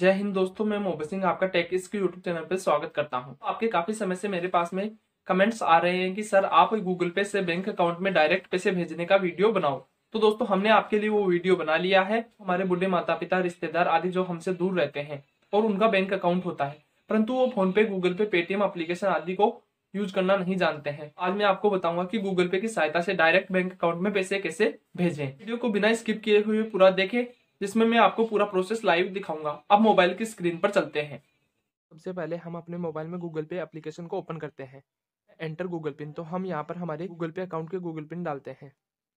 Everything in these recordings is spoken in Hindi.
जय हिंद दोस्तों मैं मोबे सिंह आपका टेक इसके यूट्यूब चैनल पर स्वागत करता हूं आपके काफी समय से मेरे पास में कमेंट्स आ रहे हैं कि सर आप गूगल पे से बैंक अकाउंट में डायरेक्ट पैसे भेजने का वीडियो बनाओ तो दोस्तों हमने आपके लिए वो वीडियो बना लिया है हमारे बुढ़े माता पिता रिश्तेदार आदि जो हमसे दूर रहते हैं और उनका बैंक अकाउंट होता है परंतु वो फोन पे गूगल पे पेटीएम अप्लीकेशन आदि को यूज करना नहीं जानते हैं आज मैं आपको बताऊंगा कि गूगल पे की सहायता से डायरेक्ट बैंक अकाउंट में पैसे कैसे भेजें वीडियो को बिना स्किप किए हुए पूरा देखें जिसमें मैं आपको पूरा प्रोसेस लाइव दिखाऊंगा अब मोबाइल की स्क्रीन पर चलते हैं सबसे पहले हम अपने मोबाइल में गूगल पे एप्लीकेशन को ओपन करते हैं एंटर गूगल पिन तो हम यहाँ पर हमारे गूगल पे अकाउंट के गूगल पिन डालते हैं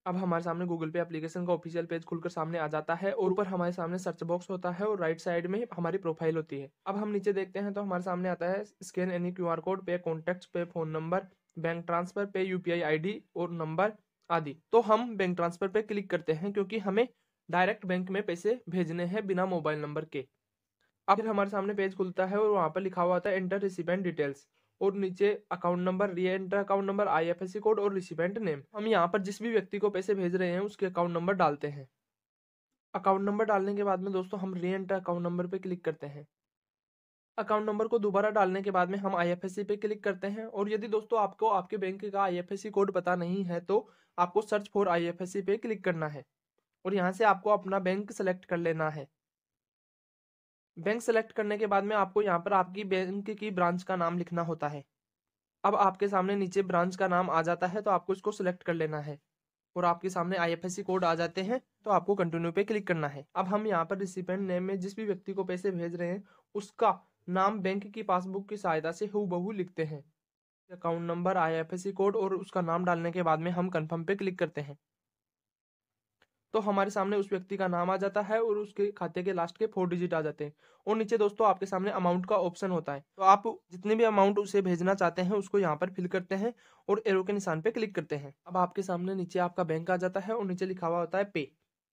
अब हमारे सामने गूगल पे एप्लीकेशन का ऑफिशियल पेज खुलकर सामने आ जाता है और ऊपर हमारे सामने सर्च बॉक्स होता है और राइट साइड में हमारी प्रोफाइल होती है अब हम नीचे देखते हैं तो हमारे सामने आता है scan any Q R code pay contact pay phone number bank transfer pay U P or number आदि तो हम बैंक ट्रांसफर पे क्लिक करते हैं क्योंकि हमें डायरेक्ट बैंक में पैसे भेजने हैं बिना मोबाइल नंबर के अब फिर हमारे सामने पेज खुलता है और वहाँ पर लिखा हुआ था एंटर रिसिपेंट डिटेल्स और नीचे account number re enter account number IFSC code और रिसिपेंट नेम हम यहाँ पर जिस भी व्यक्ति को पैसे भेज रहे हैं उसके अकाउंट नंबर डालते हैं अकाउंट नंबर डालने के बाद में दोस्तों हम री एंटर अकाउंट नंबर पर क्लिक करते हैं अकाउंट नंबर को दोबारा डालने के बाद में हम आईएफएससी पे क्लिक करते हैं और यदि दोस्तों आपको आपके बैंक का आईएफएससी कोड पता नहीं है तो आपको सर्च फॉर आईएफएससी पे क्लिक करना है और यहाँ से आपको अपना बैंक सेलेक्ट कर लेना है बैंक सेलेक्ट करने के बाद में आपको यहाँ पर आपकी बैंक की ब्रांच का नाम लिखना होता है अब आपके सामने नीचे ब्रांच का नाम आ जाता है तो आपको इसको सिलेक्ट कर लेना है और आपके सामने आईएफएससी कोड आ जाते हैं तो आपको कंटिन्यू पे क्लिक करना है अब हम यहाँ पर रिसिपेंट नेम में जिस भी व्यक्ति को पैसे भेज रहे हैं उसका नाम बैंक की पासबुक की सहायता से हु लिखते हैं अकाउंट नंबर आई कोड और उसका नाम डालने के बाद में हम कन्फर्म पे क्लिक करते हैं तो हमारे सामने उस व्यक्ति का नाम आ जाता है और उसके खाते के लास्ट के फोर डिजिट आ जाते हैं और नीचे दोस्तों आपके सामने अमाउंट का ऑप्शन होता है तो आप जितने भी अमाउंट उसे भेजना चाहते हैं उसको यहाँ पर फिल करते हैं और एरो के निशान पे क्लिक करते हैं अब आपके सामने नीचे आपका बैंक आ जाता है और नीचे लिखा हुआ होता है पे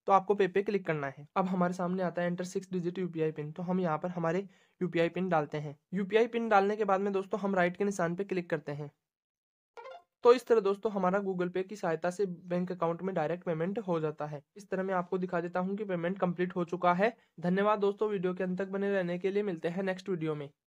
तो आपको पे पे क्लिक करना है अब हमारे सामने आता है enter six digit UPI pin तो हम यहाँ पर हमारे यूपीआई पिन डालते हैं यूपीआई पिन डालने के बाद में दोस्तों हम राइट के निशान पे क्लिक करते हैं तो इस तरह दोस्तों हमारा गूगल पे की सहायता से बैंक अकाउंट में डायरेक्ट पेमेंट हो जाता है इस तरह मैं आपको दिखा देता हूँ कि पेमेंट कंप्लीट हो चुका है धन्यवाद दोस्तों वीडियो के अंत तक बने रहने के लिए मिलते हैं नेक्स्ट वीडियो में